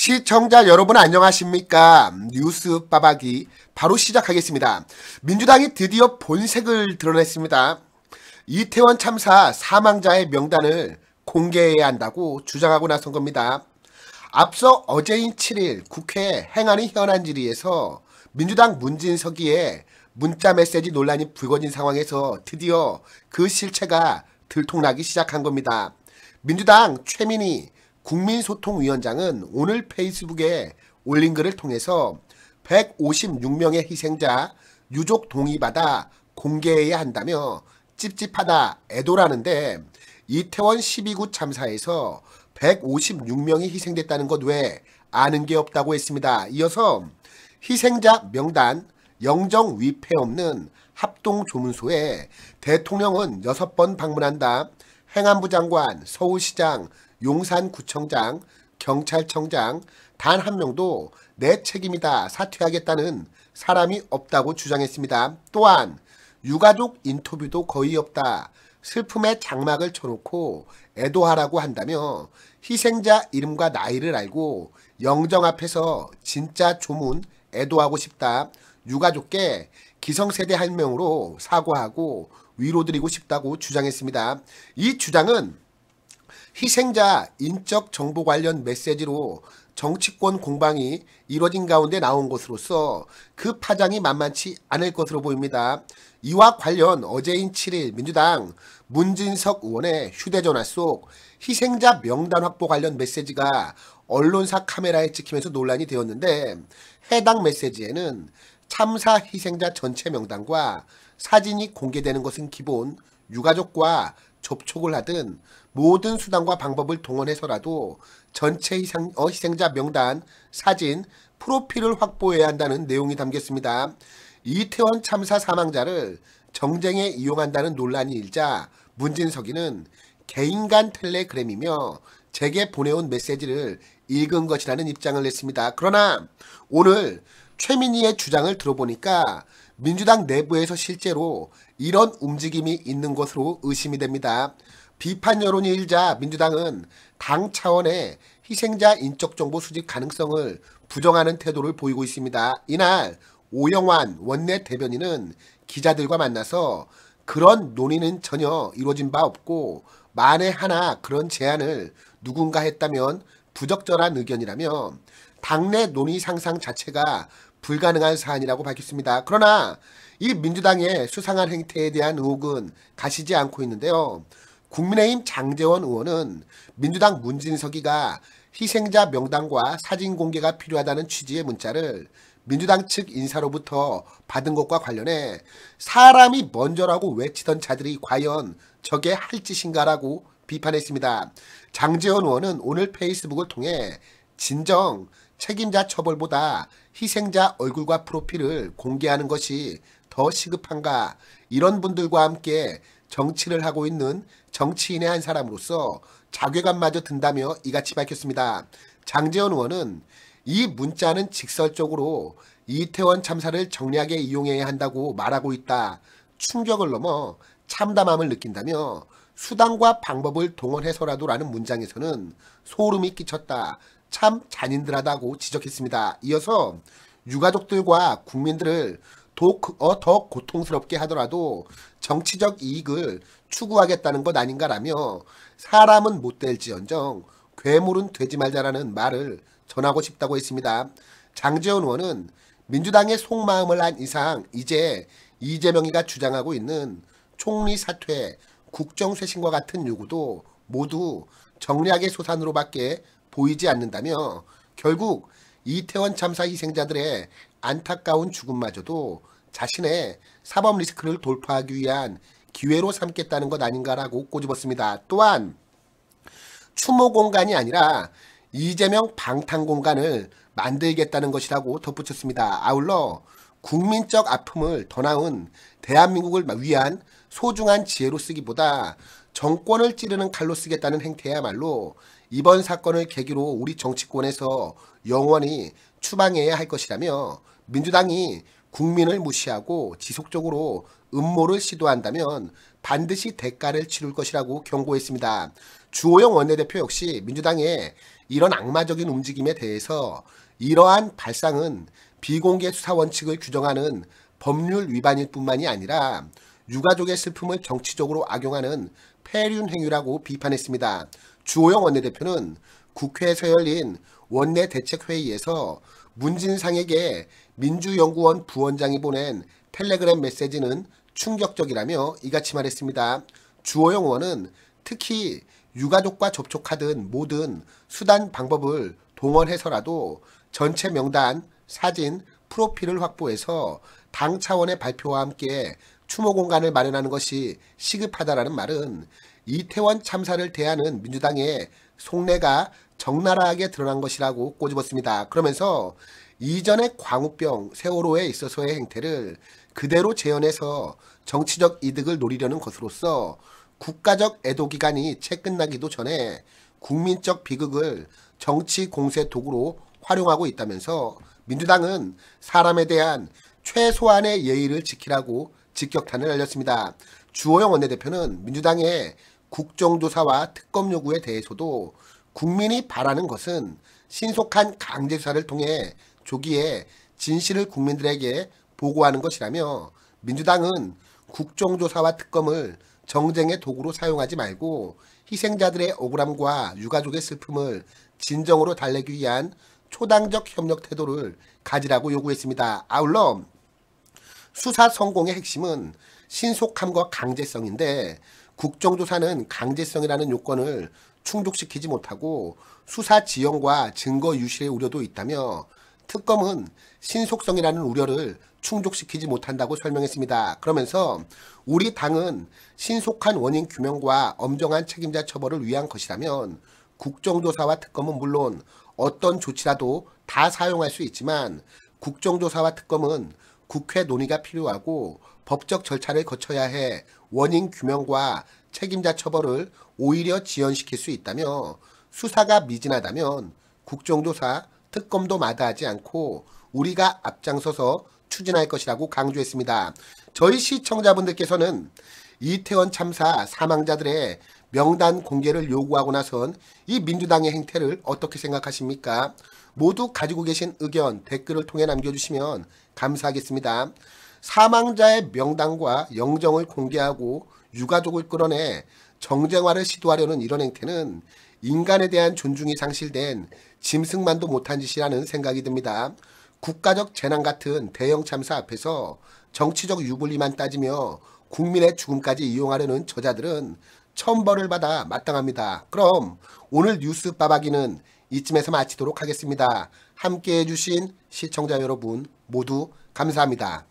시청자 여러분 안녕하십니까 뉴스 빠박이 바로 시작하겠습니다 민주당이 드디어 본색을 드러냈습니다 이태원 참사 사망자의 명단을 공개해야 한다고 주장하고 나선 겁니다 앞서 어제인 7일 국회 행안위 현안 질의에서 민주당 문진석이의 문자 메시지 논란이 불거진 상황에서 드디어 그 실체가 들통나기 시작한 겁니다 민주당 최민희 국민소통위원장은 오늘 페이스북에 올린 글을 통해서 156명의 희생자 유족 동의받아 공개해야 한다며 찝찝하다 애도라는데 이태원 12구 참사에서 156명이 희생됐다는 것 외 아는 게 없다고 했습니다. 이어서 희생자 명단 영정 위패 없는 합동조문소에 대통령은 6번 방문한다. 행안부 장관, 서울시장, 용산구청장, 경찰청장 단 한 명도 내 책임이다 사퇴하겠다는 사람이 없다고 주장했습니다. 또한 유가족 인터뷰도 거의 없다. 슬픔의 장막을 쳐놓고 애도하라고 한다며 희생자 이름과 나이를 알고 영정 앞에서 진짜 조문 애도하고 싶다. 유가족께 기성세대 한 명으로 사과하고 위로드리고 싶다고 주장했습니다. 이 주장은 희생자 인적 정보 관련 메시지로 정치권 공방이 이뤄진 가운데 나온 것으로서 그 파장이 만만치 않을 것으로 보입니다. 이와 관련 어제인 7일 민주당 문진석 의원의 휴대전화 속 희생자 명단 확보 관련 메시지가 언론사 카메라에 찍히면서 논란이 되었는데 해당 메시지에는 참사 희생자 전체 명단과 사진이 공개되는 것은 기본 유가족과 접촉을 하든 모든 수단과 방법을 동원해서라도 전체 희생, 어, 희생자 명단, 사진, 프로필을 확보해야 한다는 내용이 담겼습니다. 이태원 참사 사망자를 정쟁에 이용한다는 논란이 일자 문진석이는 개인 간 텔레그램이며 제게 보내온 메시지를 읽은 것이라는 입장을 냈습니다. 그러나 오늘 최민희의 주장을 들어보니까 민주당 내부에서 실제로 이런 움직임이 있는 것으로 의심이 됩니다. 비판 여론이 일자 민주당은 당 차원의 희생자 인적정보 수집 가능성을 부정하는 태도를 보이고 있습니다. 이날 오영환 원내 대변인은 기자들과 만나서 그런 논의는 전혀 이루어진 바 없고 만에 하나 그런 제안을 누군가 했다면 부적절한 의견이라며 당내 논의 상상 자체가 불가능한 사안이라고 밝혔습니다. 그러나 이 민주당의 수상한 행태에 대한 의혹은 가시지 않고 있는데요. 국민의힘 장재원 의원은 민주당 문진석이가 희생자 명단과 사진 공개가 필요하다는 취지의 문자를 민주당 측 인사로부터 받은 것과 관련해 사람이 먼저라고 외치던 자들이 과연 저게 할 짓인가라고 비판했습니다. 장재원 의원은 오늘 페이스북을 통해 진정 책임자 처벌보다 희생자 얼굴과 프로필을 공개하는 것이 더 시급한가 이런 분들과 함께 정치를 하고 있는 정치인의 한 사람으로서 자괴감마저 든다며 이같이 밝혔습니다. 장재원 의원은 이 문자는 직설적으로 이태원 참사를 정략에 이용해야 한다고 말하고 있다. 충격을 넘어 참담함을 느낀다며 수단과 방법을 동원해서라도라는 문장에서는 소름이 끼쳤다. 참 잔인들하다고 지적했습니다. 이어서 유가족들과 국민들을 어, 더 고통스럽게 하더라도 정치적 이익을 추구하겠다는 것 아닌가라며 사람은 못 될지언정 괴물은 되지 말자라는 말을 전하고 싶다고 했습니다. 장재원 의원은 민주당의 속마음을 한 이상 이제 이재명이가 주장하고 있는 총리 사퇴, 국정쇄신과 같은 요구도 모두 정략의 소산으로밖에 보이지 않는다며 결국 이태원 참사 희생자들의 안타까운 죽음마저도 자신의 사법 리스크를 돌파하기 위한 기회로 삼겠다는 것 아닌가라고 꼬집었습니다. 또한 추모 공간이 아니라 이재명 방탄 공간을 만들겠다는 것이라고 덧붙였습니다. 아울러 국민적 아픔을 더 나은 대한민국을 위한 소중한 지혜로 쓰기보다 정권을 찌르는 칼로 쓰겠다는 행태야말로 이번 사건을 계기로 우리 정치권에서 영원히 추방해야 할 것이라며 민주당이 국민을 무시하고 지속적으로 음모를 시도한다면 반드시 대가를 치룰 것이라고 경고했습니다. 주호영 원내대표 역시 민주당의 이런 악마적인 움직임에 대해서 이러한 발상은 비공개 수사 원칙을 규정하는 법률 위반일 뿐만이 아니라 유가족의 슬픔을 정치적으로 악용하는 폐륜 행위라고 비판했습니다. 주호영 원내대표는 국회에서 열린 원내 대책회의에서 문진상에게 민주연구원 부원장이 보낸 텔레그램 메시지는 충격적이라며 이같이 말했습니다. 주호영 의원은 특히 유가족과 접촉하든 모든 수단 방법을 동원해서라도 전체 명단, 사진, 프로필을 확보해서 당 차원의 발표와 함께 추모 공간을 마련하는 것이 시급하다라는 말은 이태원 참사를 대하는 민주당의 속내가 적나라하게 드러난 것이라고 꼬집었습니다. 그러면서 이전의 광우병 세월호에 있어서의 행태를 그대로 재현해서 정치적 이득을 노리려는 것으로서 국가적 애도 기간이 채 끝나기도 전에 국민적 비극을 정치 공세 도구로 활용하고 있다면서 민주당은 사람에 대한 최소한의 예의를 지키라고 직격탄을 날렸습니다. 주호영 원내대표는 민주당의 국정조사와 특검 요구에 대해서도 국민이 바라는 것은 신속한 강제수사를 통해 조기에 진실을 국민들에게 보고하는 것이라며 민주당은 국정조사와 특검을 정쟁의 도구로 사용하지 말고 희생자들의 억울함과 유가족의 슬픔을 진정으로 달래기 위한 초당적 협력 태도를 가지라고 요구했습니다. 아울러 수사 성공의 핵심은 신속함과 강제성인데 국정조사는 강제성이라는 요건을 충족시키지 못하고 수사 지연과 증거 유실의 우려도 있다며 특검은 신속성이라는 우려를 충족시키지 못한다고 설명했습니다. 그러면서 우리 당은 신속한 원인 규명과 엄정한 책임자 처벌을 위한 것이라면 국정조사와 특검은 물론 어떤 조치라도 다 사용할 수 있지만 국정조사와 특검은 국회 논의가 필요하고 법적 절차를 거쳐야 해 원인 규명과 책임자 처벌을 오히려 지연시킬 수 있다며 수사가 미진하다면 국정조사, 특검도 마다하지 않고 우리가 앞장서서 추진할 것이라고 강조했습니다. 저희 시청자분들께서는 이태원 참사 사망자들의 명단 공개를 요구하고 나선 이 민주당의 행태를 어떻게 생각하십니까? 모두 가지고 계신 의견, 댓글을 통해 남겨주시면 감사하겠습니다. 사망자의 명단과 영정을 공개하고 유가족을 끌어내 정쟁화를 시도하려는 이런 행태는 인간에 대한 존중이 상실된 짐승만도 못한 짓이라는 생각이 듭니다. 국가적 재난 같은 대형 참사 앞에서 정치적 유불리만 따지며 국민의 죽음까지 이용하려는 저자들은 천벌을 받아 마땅합니다. 그럼 오늘 뉴스 빠박이는 이쯤에서 마치도록 하겠습니다. 함께해 주신 시청자 여러분 모두 감사합니다.